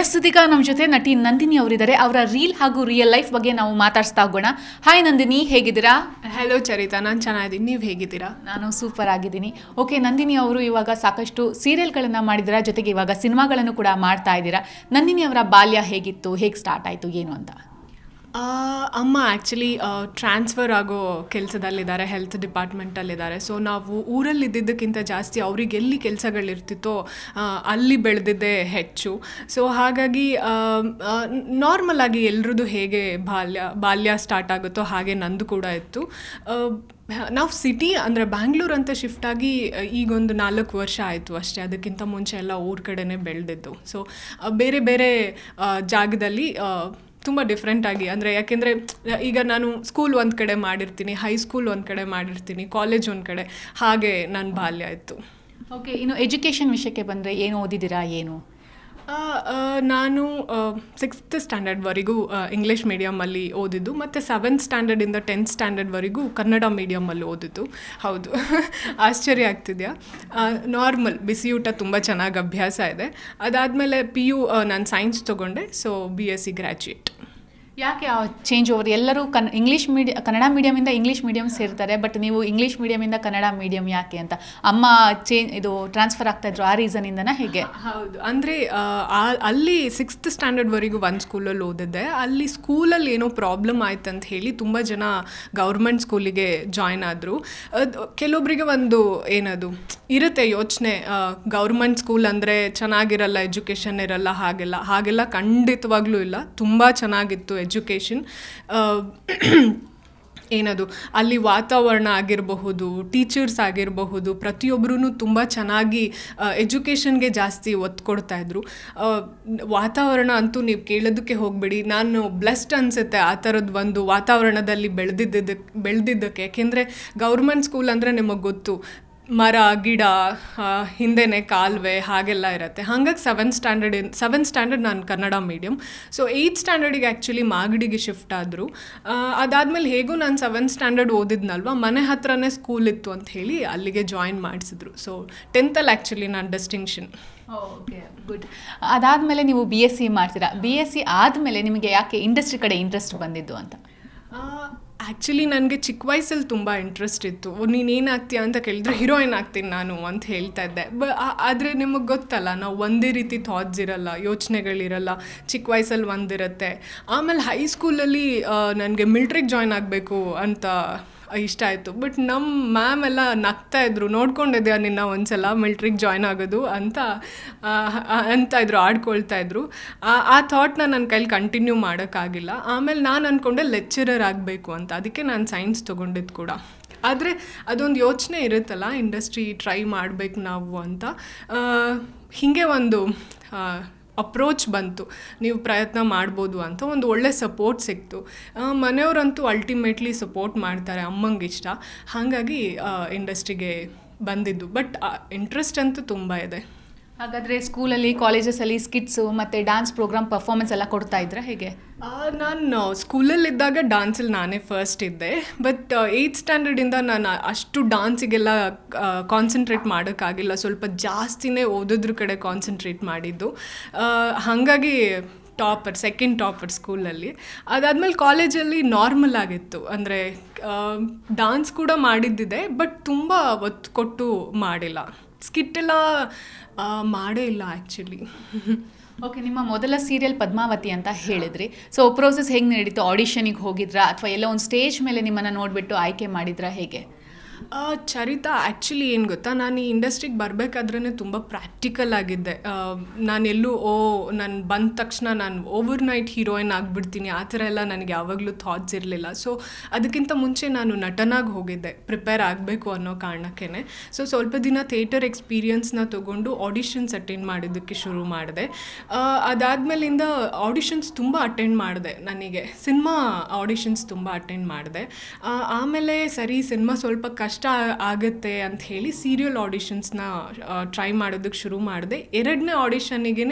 S ಇದೀಗ ನಮ್ಮ ಜೊತೆ ನಟಿ ನಂದಿನಿ ಅವರಿದ್ದಾರೆ ಅವರ ರೀಲ್ ಹಾಗೂ ರಿಯಲ್ ಲೈಫ್ ಬಗ್ಗೆ ನಾವು ಮಾತಾಡ್ಸ್ತಾ ಹೋಗೋಣ ಹಾಯ್ ನಂದಿನಿ ಹೇಗಿದ್ದೀರಾ ಹಲೋ ಚರಿತಾ ನಾನು ಚೆನ್ನಾಗಿದ್ದೀನಿ ನೀವು ಹೇಗಿದ್ದೀರಾ ನಾನು ಸೂಪರ್ ಆಗಿದ್ದೀನಿ ಓಕೆ ನಂದಿನಿ ಅವರು ಇವಾಗ ಸಾಕಷ್ಟು ಸೀರಿಯಲ್ಗಳನ್ನು ಮಾಡಿದ್ದೀರಾ ಜೊತೆಗೆ ಇವಾಗ ಸಿನಿಮಾಗಳನ್ನು ಕೂಡ ಮಾಡ್ತಾ ಇದ್ದೀರಾ ನಂದಿನಿ ಅವರ ಬಾಲ್ಯ ಹೇಗಿತ್ತು ಹೇಗೆ ಸ್ಟಾರ್ಟ್ ಆಯಿತು ಏನು ಅಂತ ಅಮ್ಮ ಆ್ಯಕ್ಚುಲಿ ಟ್ರಾನ್ಸ್ಫರ್ ಆಗೋ ಕೆಲಸದಲ್ಲಿದ್ದಾರೆ ಹೆಲ್ತ್ ಡಿಪಾರ್ಟ್ಮೆಂಟಲ್ಲಿದ್ದಾರೆ ಸೊ ನಾವು ಊರಲ್ಲಿದ್ದಕ್ಕಿಂತ ಜಾಸ್ತಿ ಅವ್ರಿಗೆ ಎಲ್ಲಿ ಕೆಲಸಗಳಿರ್ತಿತ್ತೋ ಅಲ್ಲಿ ಬೆಳೆದಿದ್ದೆ ಹೆಚ್ಚು ಸೊ ಹಾಗಾಗಿ ನಾರ್ಮಲ್ ಆಗಿ ಎಲ್ರದ್ದು ಹೇಗೆ ಬಾಲ್ಯ ಬಾಲ್ಯ ಸ್ಟಾರ್ಟ್ ಆಗುತ್ತೋ ಹಾಗೆ ನಂದು ಕೂಡ ಇತ್ತು ನಾವು ಸಿಟಿ ಅಂದರೆ ಬ್ಯಾಂಗ್ಳೂರ್ ಅಂತ ಶಿಫ್ಟ್ ಆಗಿ ಈಗೊಂದು ನಾಲ್ಕು ವರ್ಷ ಆಯಿತು ಅಷ್ಟೇ ಅದಕ್ಕಿಂತ ಮುಂಚೆ ಎಲ್ಲ ಊರ ಕಡೆನೇ ಬೆಳೆದಿದ್ದು ಸೊ ಬೇರೆ ಬೇರೆ ಜಾಗದಲ್ಲಿ ತುಂಬ ಡಿಫ್ರೆಂಟ್ ಆಗಿ ಅಂದರೆ ಯಾಕೆಂದರೆ ಈಗ ನಾನು ಸ್ಕೂಲ್ ಒಂದು ಕಡೆ ಮಾಡಿರ್ತೀನಿ ಹೈಸ್ಕೂಲ್ ಒಂದು ಕಡೆ ಮಾಡಿರ್ತೀನಿ ಕಾಲೇಜ್ ಒಂದು ಕಡೆ ಹಾಗೆ ನನ್ನ ಬಾಲ್ಯ ಆಯಿತು ಓಕೆ ಇನ್ನು ಎಜುಕೇಷನ್ ವಿಷಯಕ್ಕೆ ಬಂದರೆ ಏನು ಓದಿದ್ದೀರಾ ಏನು ನಾನು ಸಿಕ್ಸ್ತ್ ಸ್ಟ್ಯಾಂಡರ್ಡ್ವರೆಗೂ ಇಂಗ್ಲೀಷ್ ಮೀಡಿಯಮ್ಮಲ್ಲಿ ಓದಿದ್ದು ಮತ್ತು ಸೆವೆಂತ್ ಸ್ಟ್ಯಾಂಡರ್ಡಿಂದ ಟೆಂತ್ ಸ್ಟ್ಯಾಂಡರ್ಡ್ವರೆಗೂ ಕನ್ನಡ ಮೀಡಿಯಮಲ್ಲಿ ಓದಿದ್ದು ಹೌದು ಆಶ್ಚರ್ಯ ಆಗ್ತಿದೆಯಾ ನಾರ್ಮಲ್ ಬಿಸಿಯೂಟ ತುಂಬ ಚೆನ್ನಾಗಿ ಅಭ್ಯಾಸ ಇದೆ ಅದಾದಮೇಲೆ ಪಿ ಯು ನಾನು ಸೈನ್ಸ್ ತೊಗೊಂಡೆ so B S C graduate ಯಾಕೆ ಆ ಚೇಂಜ್ ಓವರ್ ಎಲ್ಲರೂ ಕನ್ ಇಂಗ್ಲೀಷ್ ಮೀಡಿಯ ಕನ್ನಡ ಮೀಡಿಯಮಿಂದ ಇಂಗ್ಲೀಷ್ ಮೀಡಿಯಂ ಸೇರ್ತಾರೆ ಬಟ್ ನೀವು ಇಂಗ್ಲೀಷ್ ಮೀಡಿಯಮಿಂದ ಕನ್ನಡ ಮೀಡಿಯಂ ಯಾಕೆ ಅಂತ ಅಮ್ಮ ಚೇಂಜ್ ಇದು ಟ್ರಾನ್ಸ್ಫರ್ ಆಗ್ತಾ ಇದ್ರು ಆ ರೀಸನಿಂದನಾ ಹೇಗೆ ಹೌದು ಅಂದರೆ ಅಲ್ಲಿ ಸಿಕ್ಸ್ತ್ ಸ್ಟ್ಯಾಂಡರ್ಡ್ವರೆಗೂ ಒಂದು ಸ್ಕೂಲಲ್ಲಿ ಓದಿದ್ದೆ ಅಲ್ಲಿ ಸ್ಕೂಲಲ್ಲಿ ಏನೋ ಪ್ರಾಬ್ಲಮ್ ಆಯ್ತು ಅಂತ ಹೇಳಿ ತುಂಬ ಜನ ಗೌರ್ಮೆಂಟ್ ಸ್ಕೂಲಿಗೆ ಜಾಯ್ನ್ ಆದರು ಕೆಲವೊಬ್ಬರಿಗೆ ಒಂದು ಏನದು ಇರುತ್ತೆ ಯೋಚನೆ ಗೌರ್ಮೆಂಟ್ ಸ್ಕೂಲ್ ಅಂದರೆ ಚೆನ್ನಾಗಿರಲ್ಲ ಎಜುಕೇಷನ್ ಇರಲ್ಲ ಹಾಗೆಲ್ಲ ಹಾಗೆಲ್ಲ ಖಂಡಿತವಾಗ್ಲೂ ಇಲ್ಲ ತುಂಬ ಚೆನ್ನಾಗಿತ್ತು ಎಜುಕೇಷನ್ ಏನದು ಅಲ್ಲಿ ವಾತಾವರಣ ಆಗಿರಬಹುದು ಟೀಚರ್ಸ್ ಆಗಿರಬಹುದು ಪ್ರತಿಯೊಬ್ಬರೂ ತುಂಬ ಚೆನ್ನಾಗಿ ಎಜುಕೇಷನ್ಗೆ ಜಾಸ್ತಿ ಒತ್ತು ಕೊಡ್ತಾಯಿದ್ರು ವಾತಾವರಣ ಅಂತೂ ನೀವು ಕೇಳೋದಕ್ಕೆ ಹೋಗಬೇಡಿ ನಾನು ಬ್ಲೆಸ್ಡ್ ಅನಿಸುತ್ತೆ ಆ ಥರದ್ದು ಒಂದು ವಾತಾವರಣದಲ್ಲಿ ಬೆಳೆದಿದ್ದಕ್ಕೆ ಬೆಳೆದಿದ್ದಕ್ಕೆ ಯಾಕೆಂದರೆ ಗೌರ್ಮೆಂಟ್ ಸ್ಕೂಲ್ ಅಂದರೆ ನಿಮಗೆ ಗೊತ್ತು ಮರ ಗಿಡ ಹಿಂದೆನೆ ಕಾಲುವೆ ಹಾಗೆಲ್ಲ ಇರುತ್ತೆ ಹಾಗಾಗಿ seventh standard in seven standard ನಾನು ಕನ್ನಡ ಮೀಡಿಯಮ್ ಸೊ ಏಯ್ತ್ ಸ್ಟ್ಯಾಂಡರ್ಡಿಗೆ ಆ್ಯಕ್ಚುಲಿ ಮಾಗಡಿಗೆ ಶಿಫ್ಟ್ ಆದರು ಅದಾದಮೇಲೆ ಹೇಗೂ ನಾನು ಸೆವೆಂತ್ ಸ್ಟ್ಯಾಂಡರ್ಡ್ ಓದಿದ್ನಲ್ವ ಮನೆ ಹತ್ರನೇ ಸ್ಕೂಲ್ ಇತ್ತು ಅಂತ ಹೇಳಿ ಅಲ್ಲಿಗೆ ಜಾಯಿನ್ ಮಾಡಿಸಿದ್ರು ಸೊ ಟೆಂತಲ್ಲಿ ಆ್ಯಕ್ಚುಲಿ ನಾನು ಡಿಸ್ಟಿಂಕ್ಷನ್ ಓಕೆ ಗುಡ್ ಅದಾದಮೇಲೆ ನೀವು ಬಿ ಎಸ್ ಸಿ ಮಾಡ್ತೀರಾ ಬಿ ಎಸ್ ಸಿ ಆದಮೇಲೆ ನಿಮಗೆ ಯಾಕೆ ಇಂಡಸ್ಟ್ರಿ ಕಡೆ ಇಂಟ್ರೆಸ್ಟ್ ಬಂದಿದ್ದು ಅಂತ ಆ್ಯಕ್ಚುಲಿ ನನಗೆ ಚಿಕ್ಕ ವಯಸ್ಸಲ್ಲಿ ತುಂಬ ಇಂಟ್ರೆಸ್ಟ್ ಇತ್ತು ನೀನು ಆಗ್ತೀಯ ಅಂತ ಕೇಳಿದ್ರೆ ಹೀರೋಯಿನ್ ಆಗ್ತೀನಿ ನಾನು ಅಂತ ಹೇಳ್ತಾ ಇದ್ದೆ ಬ ಆದರೆ ನಿಮಗೆ ಗೊತ್ತಲ್ಲ ನಾವು ಒಂದೇ ರೀತಿ ಥಾಟ್ಸ್ ಇರಲ್ಲ ಯೋಚನೆಗಳಿರಲ್ಲ ಚಿಕ್ಕ ವಯಸ್ಸಲ್ಲಿ ಒಂದಿರುತ್ತೆ ಆಮೇಲೆ ಹೈಸ್ಕೂಲಲ್ಲಿ ನನಗೆ ಮಿಲ್ಟ್ರಿಗೆ ಜಾಯ್ನ್ ಆಗಬೇಕು ಅಂತ ಇಷ್ಟ ಆಯಿತು ಬಟ್ ನಮ್ಮ ಮ್ಯಾಮ್ ಎಲ್ಲ ನಗ್ತಾ ಇದ್ರು ನೋಡ್ಕೊಂಡಿದ್ದೆ ನಿನ್ನ ಒಂದು ಸಲ ಮಿಲ್ಟ್ರಿಗೆ ಜಾಯ್ನ್ ಆಗೋದು ಅಂತ ಅಂತ ಇದ್ರು ಆಡ್ಕೊಳ್ತಾ ಇದ್ರು ಆ ಥಾಟ್ನ ನನ್ನ ಕೈಲಿ ಕಂಟಿನ್ಯೂ ಮಾಡೋಕ್ಕಾಗಿಲ್ಲ ಆಮೇಲೆ ನಾನು ಅಂದ್ಕೊಂಡೆ ಲೆಕ್ಚರರ್ ಆಗಬೇಕು ಅಂತ ಅದಕ್ಕೆ ನಾನು ಸೈನ್ಸ್ ತೊಗೊಂಡಿದ್ದು ಕೂಡ ಆದರೆ ಅದೊಂದು ಯೋಚನೆ ಇರುತ್ತಲ್ಲ ಇಂಡಸ್ಟ್ರಿ ಟ್ರೈ ಮಾಡಬೇಕು ನಾವು ಅಂತ ಹೀಗೆ ಒಂದು ಅಪ್ರೋಚ್ ಬಂತು ನೀವು ಪ್ರಯತ್ನ ಮಾಡ್ಬೋದು ಅಂತ ಒಂದು ಒಳ್ಳೆ ಸಪೋರ್ಟ್ ಸಿಕ್ತು ಮನೆಯವರಂತೂ ಅಲ್ಟಿಮೇಟ್ಲಿ ಸಪೋರ್ಟ್ ಮಾಡ್ತಾರೆ ಅಮ್ಮಂಗೆ ಇಷ್ಟ ಹಾಗಾಗಿ ಇಂಡಸ್ಟ್ರಿಗೆ ಬಂದಿದ್ದು ಬಟ್ ಇಂಟ್ರೆಸ್ಟ್ ಅಂತೂ ತುಂಬ ಇದೆ ಹಾಗಾದರೆ ಸ್ಕೂಲಲ್ಲಿ ಕಾಲೇಜಸಲ್ಲಿ ಸ್ಕಿಟ್ಸು ಮತ್ತು ಡ್ಯಾನ್ಸ್ ಪ್ರೋಗ್ರಾಮ್ ಪರ್ಫಾಮೆನ್ಸ್ ಎಲ್ಲ ಕೊಡ್ತಾ ಇದ್ರೆ ಹೇಗೆ ನಾನು ಸ್ಕೂಲಲ್ಲಿದ್ದಾಗ ಡ್ಯಾನ್ಸಲ್ಲಿ ನಾನೇ ಫಸ್ಟ್ ಇದ್ದೆ ಬಟ್ ಏಯ್ತ್ ಸ್ಟ್ಯಾಂಡರ್ಡಿಂದ ನಾನು ಅಷ್ಟು ಡ್ಯಾನ್ಸಿಗೆಲ್ಲ ಕಾನ್ಸಂಟ್ರೇಟ್ ಮಾಡೋಕ್ಕಾಗಿಲ್ಲ ಸ್ವಲ್ಪ ಜಾಸ್ತಿನೇ ಓದೋದ್ರ ಕಡೆ ಕಾನ್ಸಂಟ್ರೇಟ್ ಮಾಡಿದ್ದು ಹಾಗಾಗಿ ಟಾಪರ್ ಸೆಕೆಂಡ್ ಟಾಪರ್ ಸ್ಕೂಲಲ್ಲಿ ಅದಾದಮೇಲೆ ಕಾಲೇಜಲ್ಲಿ ನಾರ್ಮಲ್ ಆಗಿತ್ತು ಅಂದರೆ ಡಾನ್ಸ್ ಕೂಡ ಮಾಡಿದ್ದಿದೆ ಬಟ್ ತುಂಬ ಒತ್ತು ಕೊಟ್ಟು ಮಾಡಿಲ್ಲ ಸ್ಕಿಟ್ ಎಲ್ಲ ಮಾಡೇ ಇಲ್ಲ ಆ್ಯಕ್ಚುಲಿ ಓಕೆ ನಿಮ್ಮ ಮೊದಲ ಸೀರಿಯಲ್ ಪದ್ಮಾವತಿ ಅಂತ ಹೇಳಿದ್ರಿ ಸೊ ಪ್ರೋಸೆಸ್ ಹೆಂಗೆ ನಡೀತು ಆಡಿಷನಿಗೆ ಹೋಗಿದ್ರಾ ಅಥವಾ ಎಲ್ಲೋ ಒಂದು ಸ್ಟೇಜ್ ಮೇಲೆ ನಿಮ್ಮನ್ನು ನೋಡಿಬಿಟ್ಟು ಆಯ್ಕೆ ಮಾಡಿದ್ರಾ ಹೇಗೆ ಚರಿತಾ ಆ್ಯಕ್ಚುಲಿ ಏನು ಗೊತ್ತಾ ನಾನು ಈ ಇಂಡಸ್ಟ್ರಿಗೆ ಬರಬೇಕಾದ್ರೇ ತುಂಬ ಪ್ರಾಕ್ಟಿಕಲ್ ಆಗಿದ್ದೆ ನಾನೆಲ್ಲೂ ಓ ನಾನು ಬಂದ ತಕ್ಷಣ ನಾನು ಓವರ್ ನೈಟ್ ಹೀರೋಯಿನ್ ಆಗಿಬಿಡ್ತೀನಿ ಆ ಥರ ಎಲ್ಲ ನನಗೆ ಯಾವಾಗಲೂ ಥಾಟ್ಸ್ ಇರಲಿಲ್ಲ ಸೊ ಅದಕ್ಕಿಂತ ಮುಂಚೆ ನಾನು ನಟನಾಗಿ ಹೋಗಿದ್ದೆ ಪ್ರಿಪೇರ್ ಆಗಬೇಕು ಅನ್ನೋ ಕಾರಣಕ್ಕೇ ಸೊ ಸ್ವಲ್ಪ ದಿನ ಥಿಯೇಟರ್ ಎಕ್ಸ್ಪೀರಿಯನ್ಸ್ನ ತೊಗೊಂಡು ಆಡಿಷನ್ಸ್ ಅಟೆಂಡ್ ಮಾಡಿದ್ದಕ್ಕೆ ಶುರು ಮಾಡಿದೆ ಅದಾದಮೇಲಿಂದ ಆಡಿಷನ್ಸ್ ತುಂಬ ಅಟೆಂಡ್ ಮಾಡಿದೆ ನನಗೆ ಸಿನಿಮಾ ಆಡಿಷನ್ಸ್ ತುಂಬ ಅಟೆಂಡ್ ಮಾಡಿದೆ ಆಮೇಲೆ ಸರಿ ಸಿನಿಮಾ ಸ್ವಲ್ಪ ಕಷ್ಟ ಕಷ್ಟ ಆಗುತ್ತೆ ಅಂತ ಹೇಳಿ ಸೀರಿಯಲ್ ಆಡಿಷನ್ಸ್ನ ಟ್ರೈ ಮಾಡೋದಕ್ಕೆ ಶುರು ಮಾಡಿದೆ ಎರಡನೇ ಆಡಿಷನಿಗೆ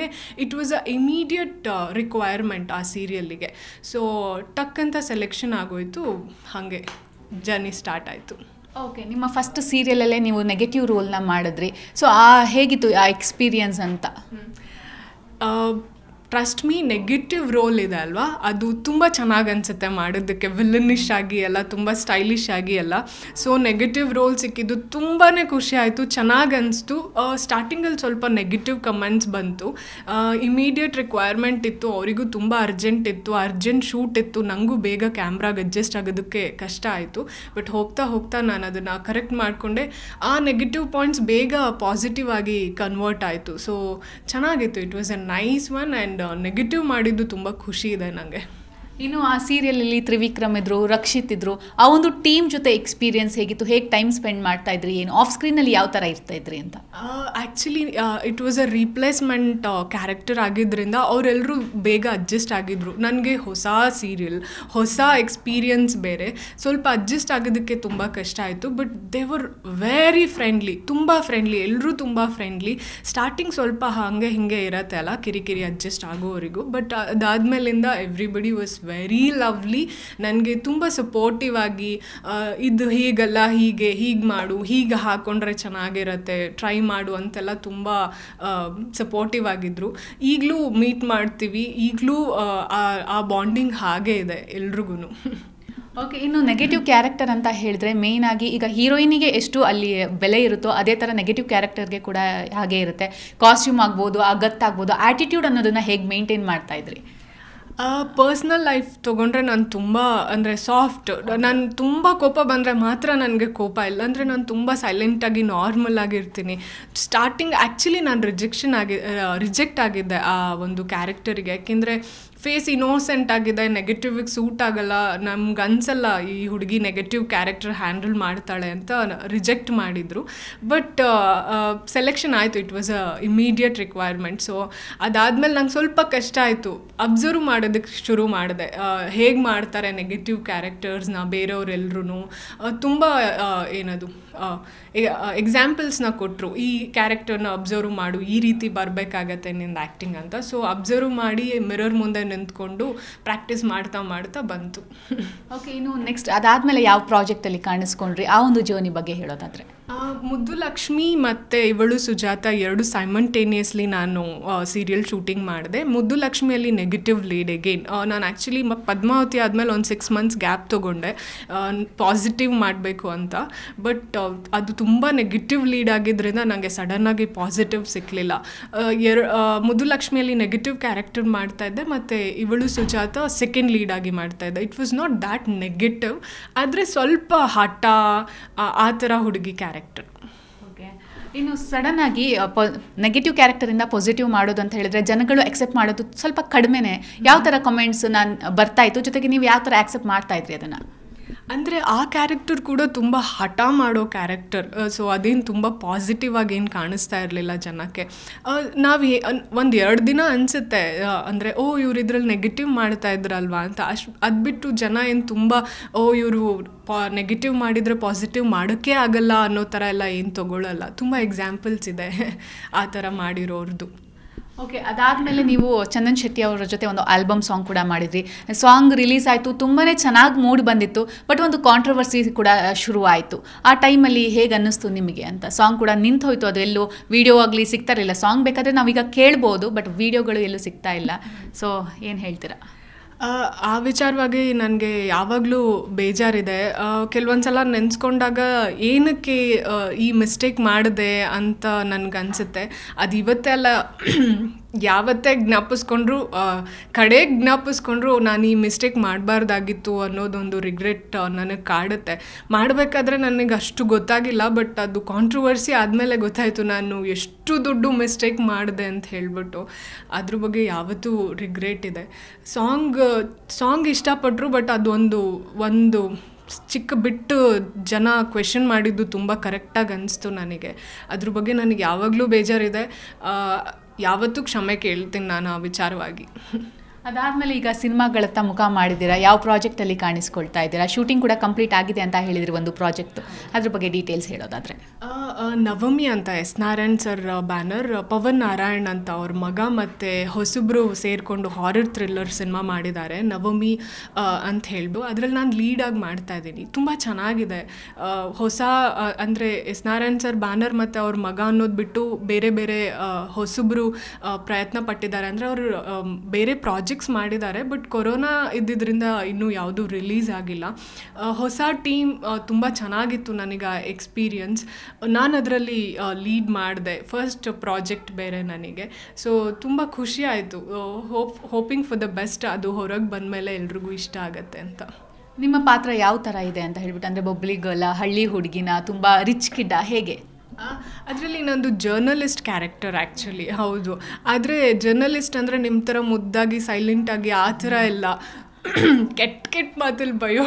it was a immediate requirement ಆ ಸೀರಿಯಲ್ಲಿಗೆ ಸೊ ಟಕ್ಕಂತ ಸೆಲೆಕ್ಷನ್ ಆಗೋಯ್ತು ಹಾಗೆ ಜರ್ನಿ ಸ್ಟಾರ್ಟ್ ಆಯಿತು ಓಕೆ ನಿಮ್ಮ ಫಸ್ಟ್ ಸೀರಿಯಲಲ್ಲೇ ನೀವು ನೆಗೆಟಿವ್ ರೋಲ್ನ ಮಾಡಿದ್ರಿ ಸೊ ಆ ಹೇಗಿತ್ತು ಆ ಎಕ್ಸ್ಪೀರಿಯನ್ಸ್ ಅಂತ ಟ್ರಸ್ಟ್ ಮೀ ನೆಗೆಟಿವ್ ರೋಲ್ ಇದೆ ಅಲ್ವಾ ಅದು ತುಂಬ ಚೆನ್ನಾಗಿ ಅನಿಸುತ್ತೆ ಮಾಡೋದಕ್ಕೆ ವಿಲನಿಶ್ ಆಗಿ ಎಲ್ಲ ತುಂಬ ಸ್ಟೈಲಿಶ್ ಆಗಿ ಎಲ್ಲ ಸೊ ನೆಗೆಟಿವ್ ರೋಲ್ ಸಿಕ್ಕಿದ್ದು ತುಂಬಾ ಖುಷಿ ಆಯಿತು ಚೆನ್ನಾಗಿ ಅನಿಸ್ತು ಸ್ಟಾರ್ಟಿಂಗಲ್ಲಿ ಸ್ವಲ್ಪ ನೆಗೆಟಿವ್ ಕಮೆಂಟ್ಸ್ ಬಂತು ಇಮಿಡಿಯೇಟ್ ರಿಕ್ವೈರ್ಮೆಂಟ್ ಇತ್ತು ಅವರಿಗೂ ತುಂಬ ಅರ್ಜೆಂಟ್ ಇತ್ತು ಅರ್ಜೆಂಟ್ ಶೂಟ್ ಇತ್ತು ನನಗೂ ಬೇಗ ಕ್ಯಾಮ್ರಾಗೆ ಅಡ್ಜಸ್ಟ್ ಆಗೋದಕ್ಕೆ ಕಷ್ಟ ಆಯಿತು ಬಟ್ ಹೋಗ್ತಾ ಹೋಗ್ತಾ ನಾನು ಅದನ್ನು ಕರೆಕ್ಟ್ ಮಾಡಿಕೊಂಡೆ ಆ ನೆಗೆಟಿವ್ ಪಾಯಿಂಟ್ಸ್ ಬೇಗ ಪಾಸಿಟಿವ್ ಆಗಿ ಕನ್ವರ್ಟ್ ಆಯಿತು ಸೊ ಚೆನ್ನಾಗಿತ್ತು it was a nice one and negative ಮಾಡಿದ್ದು ತುಂಬ ಖುಷಿ ಇದೆ ನನಗೆ ಇನ್ನು ಆ ಸೀರಿಯಲಲ್ಲಿ ತ್ರಿವಿಕ್ರಮ್ ಇದ್ರು ರಕ್ಷಿತ್ ಇದ್ರು ಆ ಒಂದು ಟೀಮ್ ಜೊತೆ ಎಕ್ಸ್ಪೀರಿಯನ್ಸ್ ಹೇಗಿತ್ತು ಹೇಗೆ ಟೈಮ್ ಸ್ಪೆಂಡ್ ಮಾಡ್ತಾ ಇದ್ರಿ ಏನು ಆಫ್ ಸ್ಕ್ರೀನಲ್ಲಿ ಯಾವ ಥರ ಇರ್ತಾ ಇದ್ರಿ ಅಂತ actually it was a replacement character ಆಗಿದ್ದರಿಂದ ಅವರೆಲ್ಲರೂ ಬೇಗ ಅಡ್ಜಸ್ಟ್ ಆಗಿದ್ರು ನನಗೆ ಹೊಸ ಸೀರಿಯಲ್ ಹೊಸ ಎಕ್ಸ್ಪೀರಿಯನ್ಸ್ ಬೇರೆ ಸ್ವಲ್ಪ ಅಡ್ಜಸ್ಟ್ ಆಗೋದಕ್ಕೆ ತುಂಬ ಕಷ್ಟ ಆಯಿತು ಬಟ್ ದೇವರ್ ವೆರಿ ಫ್ರೆಂಡ್ಲಿ ತುಂಬ ಫ್ರೆಂಡ್ಲಿ ಎಲ್ಲರೂ ತುಂಬ ಫ್ರೆಂಡ್ಲಿ ಸ್ಟಾರ್ಟಿಂಗ್ ಸ್ವಲ್ಪ ಹಾಗೆ ಹಿಂಗೆ ಇರತ್ತೆ ಅಲ್ಲ ಕಿರಿಕಿರಿ ಅಡ್ಜಸ್ಟ್ ಆಗೋವರೆಗೂ ಬಟ್ ಅದಾದ್ಮೇಲಿಂದ ಎವ್ರಿಬಡಿ ವಾಸ್ ವೆರಿ ಲವ್ಲಿ ನನಗೆ ತುಂಬ ಸಪೋರ್ಟಿವ್ ಆಗಿ ಇದು ಹೀಗಲ್ಲ ಹೀಗೆ ಹೀಗೆ ಮಾಡು ಹೀಗೆ ಹಾಕ್ಕೊಂಡ್ರೆ ಚೆನ್ನಾಗಿರತ್ತೆ ಟ್ರೈ ಮಾಡು ಅಂತೆಲ್ಲ ತುಂಬ ಸಪೋರ್ಟಿವ್ ಆಗಿದ್ದರು ಈಗಲೂ ಮೀಟ್ ಮಾಡ್ತೀವಿ ಈಗಲೂ ಆ ಬಾಂಡಿಂಗ್ ಹಾಗೆ ಇದೆ ಎಲ್ರಿಗೂ ಓಕೆ ಇನ್ನು ನೆಗೆಟಿವ್ ಕ್ಯಾರೆಕ್ಟರ್ ಅಂತ ಹೇಳಿದ್ರೆ ಮೇಯ್ನ್ ಆಗಿ ಈಗ ಹೀರೋಯಿನಿಗೆ ಎಷ್ಟು ಅಲ್ಲಿ ಬೆಲೆ ಇರುತ್ತೋ ಅದೇ ಥರ ನೆಗೆಟಿವ್ ಕ್ಯಾರೆಕ್ಟರ್ಗೆ ಕೂಡ ಹಾಗೆ ಇರುತ್ತೆ ಕಾಸ್ಟ್ಯೂಮ್ ಆಗ್ಬೋದು ಆ ಗತ್ತಾಗ್ಬೋದು ಆ್ಯಟಿಟ್ಯೂಡ್ ಅನ್ನೋದನ್ನು ಹೇಗೆ ಮೇಂಟೈನ್ ಮಾಡ್ತಾ ಇದ್ರಿ ಪರ್ಸ್ನಲ್ ಲೈಫ್ ತೊಗೊಂಡ್ರೆ ನಾನು ತುಂಬ ಅಂದರೆ ಸಾಫ್ಟ್ ನಾನು ತುಂಬ ಕೋಪ ಬಂದರೆ ಮಾತ್ರ ನನಗೆ ಕೋಪ ಇಲ್ಲ ಅಂದರೆ ನಾನು ತುಂಬ ಸೈಲೆಂಟಾಗಿ ನಾರ್ಮಲ್ ಆಗಿರ್ತೀನಿ ಸ್ಟಾರ್ಟಿಂಗ್ ಆ್ಯಕ್ಚುಲಿ ನಾನು ರಿಜೆಕ್ಷನ್ ಆಗಿ ರಿಜೆಕ್ಟ್ ಆಗಿದ್ದೆ ಆ ಒಂದು ಕ್ಯಾರೆಕ್ಟರಿಗೆ ಯಾಕೆಂದರೆ ಫೇಸ್ ಇನೋಸೆಂಟ್ ಆಗಿದೆ ನೆಗೆಟಿವ್ಗೆ ಸೂಟ್ ಆಗಲ್ಲ ನಮ್ಗೆ ಅನ್ಸಲ್ಲ ಈ ಹುಡುಗಿ ನೆಗೆಟಿವ್ ಕ್ಯಾರೆಕ್ಟರ್ ಹ್ಯಾಂಡಲ್ ಮಾಡ್ತಾಳೆ ಅಂತ ರಿಜೆಕ್ಟ್ ಮಾಡಿದರು ಬಟ್ ಸೆಲೆಕ್ಷನ್ ಆಯಿತು it was a immediate requirement so ಅದಾದ್ಮೇಲೆ ನಂಗೆ ಸ್ವಲ್ಪ ಕಷ್ಟ ಆಯಿತು ಅಬ್ಸರ್ವ್ ಮಾಡೋದಕ್ಕೆ ಶುರು ಮಾಡಿದೆ uh, ಹೇಗೆ ಮಾಡ್ತಾರೆ ನೆಗೆಟಿವ್ ಕ್ಯಾರೆಕ್ಟರ್ಸ್ನ ಬೇರೆಯವರೆಲ್ಲರೂ ತುಂಬ ಏನದು ಎಕ್ಸಾಂಪಲ್ಸ್ನ uh, e, uh, ಕೊಟ್ಟರು ಈ ಕ್ಯಾರೆಕ್ಟರ್ನ ಅಬ್ಸರ್ವ್ ಮಾಡು ಈ ರೀತಿ ಬರಬೇಕಾಗತ್ತೆ ನಿಂದು ಆ್ಯಕ್ಟಿಂಗ್ ಅಂತ ಸೊ ಅಬ್ಸರ್ವ್ ಮಾಡಿ ಮಿರರ್ ಮುಂದೆ ನಿಂತ್ಕೊಂಡು ಪ್ರಾಕ್ಟೀಸ್ ಮಾಡ್ತಾ ಮಾಡ್ತಾ ಬಂತು ಓಕೆ ಇನ್ನು ನೆಕ್ಸ್ಟ್ ಅದಾದಮೇಲೆ ಯಾವ ಪ್ರಾಜೆಕ್ಟಲ್ಲಿ ಕಾಣಿಸ್ಕೊಂಡ್ರಿ ಆ ಒಂದು ಜರ್ನಿ ಬಗ್ಗೆ ಹೇಳೋದಾದರೆ ಮುದ್ದು ಲಕ್ಷ್ಮಿ ಮತ್ತು ಇವಳು ಸುಜಾತ ಎರಡು ಸೈಮಂಟೇನಿಯಸ್ಲಿ ನಾನು ಸೀರಿಯಲ್ ಶೂಟಿಂಗ್ ಮಾಡಿದೆ ಮುದ್ದು ಲಕ್ಷ್ಮಿಯಲ್ಲಿ ನೆಗೆಟಿವ್ ಲೀಡ್ ಎಗೇನ್ ನಾನು ಆ್ಯಕ್ಚುಲಿ ಮ ಪದ್ಮಾವತಿ ಆದಮೇಲೆ ಒಂದು ಸಿಕ್ಸ್ ಮಂತ್ಸ್ ಗ್ಯಾಪ್ ತೊಗೊಂಡೆ ಪಾಸಿಟಿವ್ ಮಾಡಬೇಕು ಅಂತ ಬಟ್ ಅದು ತುಂಬ ನೆಗೆಟಿವ್ ಲೀಡ್ ಆಗಿದ್ದರಿಂದ ನನಗೆ ಸಡನ್ನಾಗಿ ಪಾಸಿಟಿವ್ ಸಿಕ್ಕಲಿಲ್ಲ ಎರ ಮುದ್ದು ಲಕ್ಷ್ಮಿಯಲ್ಲಿ ನೆಗೆಟಿವ್ ಕ್ಯಾರೆಕ್ಟರ್ ಮಾಡ್ತಾ ಇದ್ದೆ ಮತ್ತು ಇವಳು ಸುಜಾತ ಸೆಕೆಂಡ್ ಲೀಡ್ ಆಗಿ ಮಾಡ್ತಾ ಇದ್ದೆ it was not that negative ಆದರೆ ಸ್ವಲ್ಪ ಹಠ ಆ ಥರ ಹುಡುಗಿ ಕ್ಯಾರೆಕ್ಟರ್ ಕ್ಯಾರೆಕ್ಟರ್ ಓಕೆ ಇನ್ನು ಸಡನ್ ಆಗಿ ನೆಗೆಟಿವ್ ಕ್ಯಾರೆಕ್ಟರಿಂದ ಪಾಸಿಟಿವ್ ಮಾಡೋದು ಅಂತ ಹೇಳಿದ್ರೆ ಜನಗಳು ಅಕ್ಸೆಪ್ಟ್ ಮಾಡೋದು ಸ್ವಲ್ಪ ಕಡಿಮೆನೆ ಯಾವ ಥರ ಕಮೆಂಟ್ಸ್ ನಾನು ಇತ್ತು ಜೊತೆಗೆ ನೀವು ಯಾವ ಥರ ಆಕ್ಸೆಪ್ಟ್ ಮಾಡ್ತಾ ಇದ್ರಿ ಅದನ್ನು ಅಂದರೆ ಆ ಕ್ಯಾರೆಕ್ಟರ್ ಕೂಡ ತುಂಬ ಹಠ ಮಾಡೋ ಕ್ಯಾರೆಕ್ಟರ್ ಸೊ ಅದೇನು ತುಂಬ ಪಾಸಿಟಿವ್ ಆಗಿ ಏನು ಕಾಣಿಸ್ತಾ ಇರಲಿಲ್ಲ ಜನಕ್ಕೆ ನಾವು ಒಂದು ಎರಡು ದಿನ ಅನಿಸುತ್ತೆ ಅಂದರೆ ಓ ಇವ್ರು ಇದ್ರಲ್ಲಿ ನೆಗೆಟಿವ್ ಮಾಡ್ತಾ ಇದ್ರಲ್ವಾ ಅಂತ ಅಷ್ಟು ಅದು ಬಿಟ್ಟು ಜನ ಏನು ತುಂಬ ಓ ಇವರು ಪಾ ನೆಗೆಟಿವ್ ಮಾಡಿದರೆ ಪಾಸಿಟಿವ್ ಮಾಡೋಕ್ಕೆ ಆಗಲ್ಲ ಅನ್ನೋ ಥರ ಎಲ್ಲ ಏನು ತೊಗೊಳ್ಳಲ್ಲ ತುಂಬ ಎಕ್ಸಾಂಪಲ್ಸ್ ಇದೆ ಆ ಥರ ಮಾಡಿರೋರ್ದು ಓಕೆ ಅದಾದಮೇಲೆ ನೀವು ಚಂದನ್ ಶೆಟ್ಟಿ ಅವರ ಜೊತೆ ಒಂದು ಆಲ್ಬಮ್ ಸಾಂಗ್ ಕೂಡ ಮಾಡಿದ್ರಿ ಸಾಂಗ್ ರಿಲೀಸ್ ಆಯಿತು ತುಂಬಾ ಚೆನ್ನಾಗಿ ಮೂಡ್ ಬಂದಿತ್ತು ಬಟ್ ಒಂದು ಕಾಂಟ್ರವರ್ಸಿ ಕೂಡ ಶುರುವಾಯಿತು ಆ ಟೈಮಲ್ಲಿ ಹೇಗೆ ಅನ್ನಿಸ್ತು ನಿಮಗೆ ಅಂತ ಸಾಂಗ್ ಕೂಡ ನಿಂತು ಹೋಯಿತು ಅದು ಎಲ್ಲೂ ವಿಡಿಯೋ ಆಗಲಿ ಸಿಗ್ತಾ ಇರಲಿಲ್ಲ ಸಾಂಗ್ ಬೇಕಾದರೆ ನಾವೀಗ ಕೇಳ್ಬೋದು ಬಟ್ ವೀಡಿಯೋಗಳು ಎಲ್ಲೂ ಸಿಗ್ತಾ ಇಲ್ಲ ಸೊ ಏನು ಹೇಳ್ತೀರಾ ಆ ವಿಚಾರವಾಗಿ ನನಗೆ ಯಾವಾಗಲೂ ಬೇಜಾರಿದೆ ಕೆಲವೊಂದು ಸಲ ನೆನೆಸ್ಕೊಂಡಾಗ ಏನಕ್ಕೆ ಈ ಮಿಸ್ಟೇಕ್ ಮಾಡಿದೆ ಅಂತ ನನಗನ್ಸುತ್ತೆ ಅದು ಇವತ್ತೇ ಅಲ್ಲ ಯಾವತ್ತೇ ಜ್ಞಾಪಿಸ್ಕೊಂಡ್ರು ಕಡೆ ಜ್ಞಾಪಿಸ್ಕೊಂಡ್ರು ನಾನು ಈ ಮಿಸ್ಟೇಕ್ ಮಾಡಬಾರ್ದಾಗಿತ್ತು ಅನ್ನೋದೊಂದು ರಿಗ್ರೆಟ್ ನನಗೆ ಕಾಡುತ್ತೆ ಮಾಡಬೇಕಾದ್ರೆ ನನಗೆ ಅಷ್ಟು ಗೊತ್ತಾಗಿಲ್ಲ ಬಟ್ ಅದು ಕಾಂಟ್ರವರ್ಸಿ ಆದಮೇಲೆ ಗೊತ್ತಾಯಿತು ನಾನು ಎಷ್ಟು ದುಡ್ಡು ಮಿಸ್ಟೇಕ್ ಮಾಡಿದೆ ಅಂತ ಹೇಳಿಬಿಟ್ಟು ಅದ್ರ ಬಗ್ಗೆ ಯಾವತ್ತೂ ರಿಗ್ರೆಟ್ ಇದೆ ಸಾಂಗ್ ಸಾಂಗ್ ಇಷ್ಟಪಟ್ಟರು ಬಟ್ ಅದೊಂದು ಒಂದು ಚಿಕ್ಕ ಬಿಟ್ಟು ಜನ ಕ್ವೆಶನ್ ಮಾಡಿದ್ದು ತುಂಬ ಕರೆಕ್ಟಾಗಿ ಅನಿಸ್ತು ನನಗೆ ಅದ್ರ ಬಗ್ಗೆ ನನಗೆ ಯಾವಾಗಲೂ ಬೇಜಾರಿದೆ ಯಾವತ್ತೂ ಕ್ಷಮೆ ಕೇಳ್ತೀನಿ ನಾನು ಆ ವಿಚಾರವಾಗಿ ಅದಾದ್ಮೇಲೆ ಈಗ ಸಿನಿಮಾಗಳತ್ತ ಮುಖ ಮಾಡಿದ್ದೀರಾ ಯಾವ ಪ್ರಾಜೆಕ್ಟ್ ಅಲ್ಲಿ ಕಾಣಿಸ್ಕೊಳ್ತಾ ಇದ್ದೀರಾ ಶೂಟಿಂಗ್ ಕೂಡ ಕಂಪ್ಲೀಟ್ ಆಗಿದೆ ಅಂತ ಹೇಳಿದ್ರು ಒಂದು ಪ್ರಾಜೆಕ್ಟ್ ಅದ್ರ ಬಗ್ಗೆ ಡೀಟೇಲ್ಸ್ ಹೇಳೋದಾದ್ರೆ ನವಮಿ ಅಂತ S Narayan sir banner Pavan Narayan ಅಂತ ಅವ್ರ ಮಗ ಮತ್ತೆ ಹೊಸಬ್ರು ಸೇರಿಕೊಂಡು ಹಾರರ್ ಥ್ರಿಲ್ಲರ್ ಸಿನಿಮಾ ಮಾಡಿದ್ದಾರೆ ನವಮಿ ಅಂತ ಹೇಳ್ದು ಅದ್ರಲ್ಲಿ ನಾನು ಲೀಡ್ ಆಗಿ ಮಾಡ್ತಾ ಇದ್ದೀನಿ ತುಂಬ ಚೆನ್ನಾಗಿದೆ ಹೊಸ ಅಂದರೆ ಎಸ್ ನಾರಾಯಣ್ ಸರ್ ಬ್ಯಾನರ್ ಮತ್ತು ಅವ್ರ ಮಗ ಅನ್ನೋದು ಬಿಟ್ಟು ಬೇರೆ ಬೇರೆ ಹೊಸಬ್ರು ಪ್ರಯತ್ನ ಪಟ್ಟಿದ್ದಾರೆ ಅಂದರೆ ಅವರು ಬೇರೆ ಪ್ರಾಜೆಕ್ಟ್ ಪ್ರಾಜೆಕ್ಟ್ಸ್ ಮಾಡಿದ್ದಾರೆ ಬಟ್ ಕೊರೋನಾ ಇದ್ದಿದ್ದರಿಂದ ಇನ್ನೂ ಯಾವುದೂ ರಿಲೀಸ್ ಆಗಿಲ್ಲ ಹೊಸ ಟೀಮ್ ತುಂಬ ಚೆನ್ನಾಗಿತ್ತು ನನಗೆ ಎಕ್ಸ್ಪೀರಿಯನ್ಸ್ ನಾನು ಅದರಲ್ಲಿ ಲೀಡ್ ಮಾಡಿದೆ ಫಸ್ಟ್ ಪ್ರಾಜೆಕ್ಟ್ ಬೇರೆ ನನಗೆ ಸೊ ತುಂಬ ಖುಷಿ ಆಯಿತು hope hoping for the best ಅದು ಹೊರಗೆ ಬಂದಮೇಲೆ ಎಲ್ರಿಗೂ ಇಷ್ಟ ಆಗುತ್ತೆ ಅಂತ ನಿಮ್ಮ ಪಾತ್ರ ಯಾವ ಥರ ಇದೆ ಅಂತ ಹೇಳ್ಬಿಟ್ಟು ಅಂದರೆ ಬೊಬ್ಲಿ ಗರ್ಲ ಹಳ್ಳಿ ಹುಡುಗಿನ ತುಂಬ ರಿಚ್ ಕಿಡ್ಡ ಹೇಗೆ ಅದರಲ್ಲಿ ಇನ್ನೊಂದು ಜರ್ನಲಿಸ್ಟ್ ಕ್ಯಾರೆಕ್ಟರ್ ಆ್ಯಕ್ಚುಲಿ ಹೌದು ಆದರೆ ಜರ್ನಲಿಸ್ಟ್ ಅಂದರೆ ನಿಮ್ಮ ಥರ ಮುದ್ದಾಗಿ ಸೈಲೆಂಟಾಗಿ ಆ ಥರ ಎಲ್ಲ ಕೆಟ್ಟ ಕೆಟ್ಟ ಮಾತಲ್ಲಿ ಬಯೋ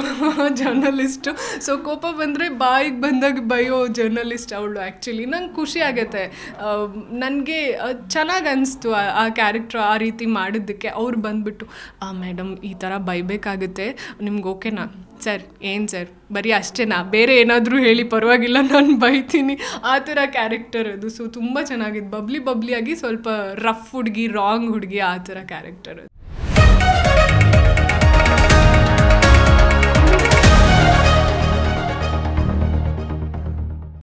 ಜರ್ನಲಿಸ್ಟು ಸೊ ಕೋಪ ಬಂದರೆ ಬಾಯಿಗೆ ಬಂದಾಗ ಬಯೋ ಜರ್ನಲಿಸ್ಟ್ ಅವಳು ಆ್ಯಕ್ಚುಲಿ ನಂಗೆ ಖುಷಿ ಆಗುತ್ತೆ ನನಗೆ ಚೆನ್ನಾಗಿ ಅನಿಸ್ತು ಆ ಕ್ಯಾರೆಕ್ಟ್ರ್ ಆ ರೀತಿ ಮಾಡಿದ್ದಕ್ಕೆ ಅವ್ರು ಬಂದುಬಿಟ್ಟು ಮೇಡಮ್ ಈ ಥರ ಬೈಬೇಕಾಗುತ್ತೆ ನಿಮ್ಗೆ ಓಕೆನಾ ಸರ್ ಏನು ಸರ್ ಬರೀ ಅಷ್ಟೇನಾ ಬೇರೆ ಏನಾದರೂ ಹೇಳಿ ಪರವಾಗಿಲ್ಲ ನಾನು ಬೈತೀನಿ ಆ ಥರ ಕ್ಯಾರೆಕ್ಟರ್ ಅದು ಸೊ ತುಂಬ ಚೆನ್ನಾಗಿದೆ ಬಬ್ಲಿ ಬಬ್ಲಿಯಾಗಿ ಸ್ವಲ್ಪ ರಫ್ ಹುಡುಗಿ ರಾಂಗ್ ಹುಡುಗಿ ಆ ಥರ ಕ್ಯಾರೆಕ್ಟರ್ ಅದು